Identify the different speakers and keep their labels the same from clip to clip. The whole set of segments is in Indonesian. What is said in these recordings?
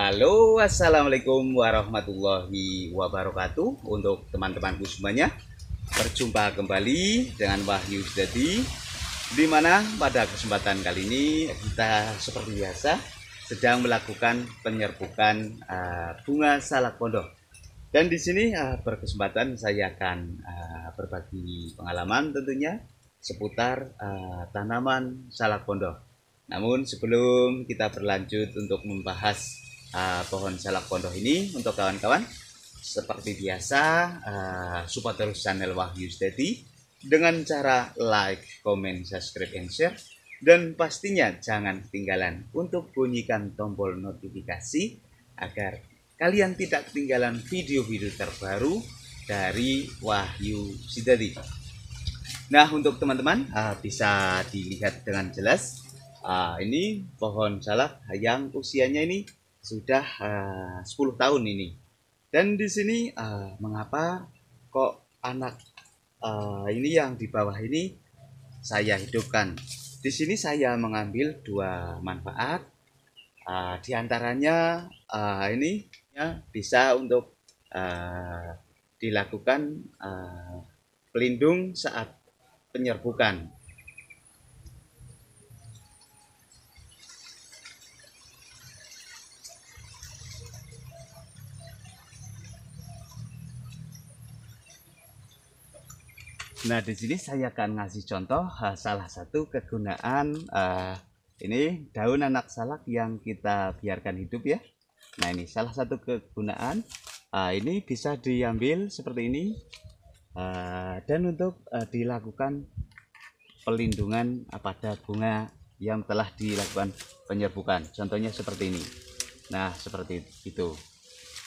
Speaker 1: Halo, Assalamualaikum warahmatullahi wabarakatuh Untuk teman-temanku semuanya Berjumpa kembali dengan Wahyu Jadi di mana pada kesempatan kali ini kita seperti biasa sedang melakukan penyerbukan uh, bunga salak pondok dan di sini uh, berkesempatan saya akan uh, berbagi pengalaman tentunya seputar uh, tanaman salak pondok namun sebelum kita berlanjut untuk membahas uh, pohon salak pondok ini untuk kawan-kawan seperti biasa uh, support terus channel Wahyu Steady dengan cara like, comment, subscribe, and share dan pastinya jangan ketinggalan untuk bunyikan tombol notifikasi agar kalian tidak ketinggalan video-video terbaru dari Wahyu Sidadi. Nah untuk teman-teman uh, bisa dilihat dengan jelas uh, ini pohon salak yang usianya ini sudah eh, uh, 10 tahun ini. Dan di sini uh, mengapa kok anak uh, ini yang di bawah ini saya hidupkan. Di sini saya mengambil dua manfaat. Uh, di antaranya uh, ini ya, bisa untuk uh, dilakukan uh, pelindung saat penyerbukan. Nah, di sini saya akan ngasih contoh uh, salah satu kegunaan uh, ini daun anak salak yang kita biarkan hidup ya. Nah, ini salah satu kegunaan uh, ini bisa diambil seperti ini uh, dan untuk uh, dilakukan pelindungan pada bunga yang telah dilakukan penyerbukan. Contohnya seperti ini. Nah, seperti itu.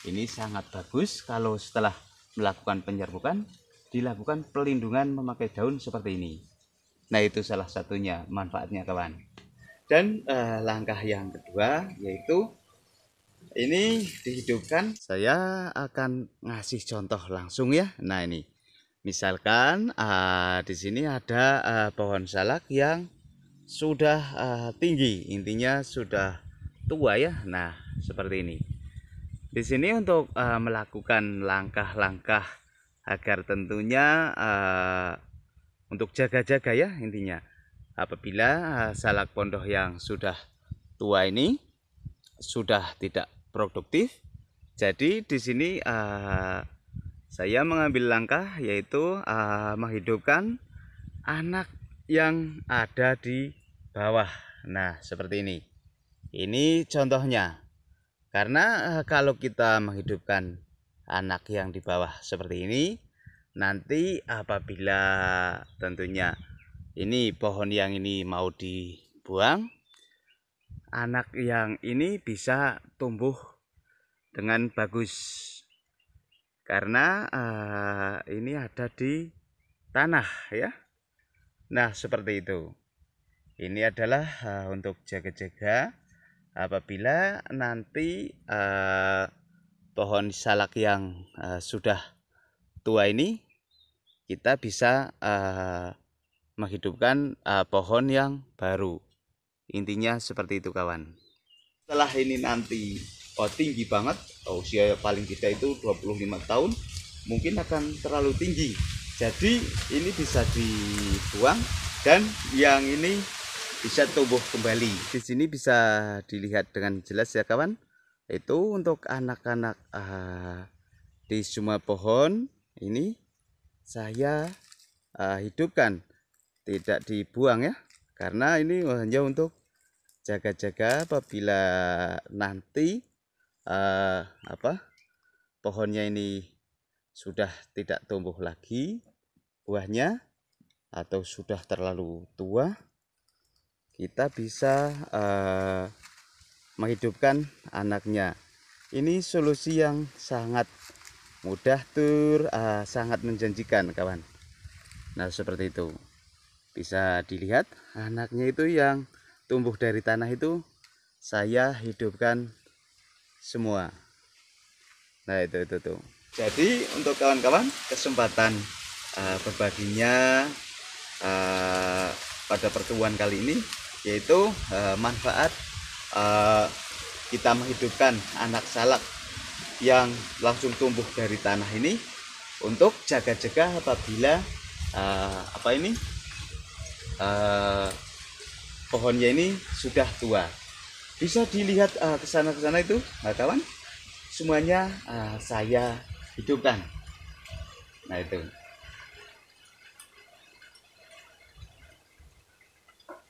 Speaker 1: Ini sangat bagus kalau setelah melakukan penyerbukan dilakukan pelindungan memakai daun seperti ini. Nah, itu salah satunya manfaatnya kawan. Dan eh, langkah yang kedua yaitu ini dihidupkan. Saya akan ngasih contoh langsung ya. Nah, ini. Misalkan eh, di sini ada eh, pohon salak yang sudah eh, tinggi, intinya sudah tua ya. Nah, seperti ini. Di sini untuk uh, melakukan langkah-langkah agar tentunya uh, untuk jaga-jaga ya intinya apabila uh, salak pondoh yang sudah tua ini sudah tidak produktif jadi di sini uh, saya mengambil langkah yaitu uh, menghidupkan anak yang ada di bawah nah seperti ini ini contohnya karena uh, kalau kita menghidupkan anak yang di bawah seperti ini nanti apabila tentunya ini pohon yang ini mau dibuang anak yang ini bisa tumbuh dengan bagus karena uh, ini ada di tanah ya nah seperti itu ini adalah uh, untuk jaga-jaga apabila nanti uh, pohon salak yang uh, sudah tua ini kita bisa uh, menghidupkan uh, pohon yang baru intinya seperti itu kawan setelah ini nanti oh, tinggi banget oh, usia paling kita itu 25 tahun mungkin akan terlalu tinggi jadi ini bisa dibuang dan yang ini bisa tumbuh kembali di sini bisa dilihat dengan jelas ya kawan itu untuk anak-anak uh, di semua pohon ini saya uh, hidupkan tidak dibuang ya karena ini hanya untuk jaga-jaga apabila nanti uh, apa pohonnya ini sudah tidak tumbuh lagi buahnya atau sudah terlalu tua kita bisa uh, menghidupkan anaknya. Ini solusi yang sangat mudah tur, uh, sangat menjanjikan kawan. Nah seperti itu. Bisa dilihat anaknya itu yang tumbuh dari tanah itu saya hidupkan semua. Nah itu itu tuh. Jadi untuk kawan-kawan kesempatan uh, berbaginya uh, pada pertemuan kali ini yaitu uh, manfaat uh, kita menghidupkan anak salak yang langsung tumbuh dari tanah ini untuk jaga-jaga apabila uh, apa ini uh, pohonnya ini sudah tua bisa dilihat uh, ke sana itu nah, kawan semuanya uh, saya hidupkan nah itu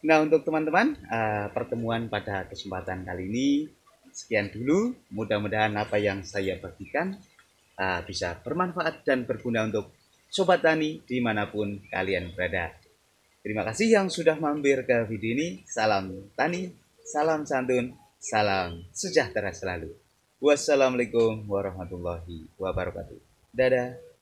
Speaker 1: Nah, untuk teman-teman, uh, pertemuan pada kesempatan kali ini sekian dulu. Mudah-mudahan apa yang saya bagikan uh, bisa bermanfaat dan berguna untuk sobat tani dimanapun kalian berada. Terima kasih yang sudah mampir ke video ini. Salam tani, salam santun, salam sejahtera selalu. Wassalamualaikum warahmatullahi wabarakatuh. Dadah.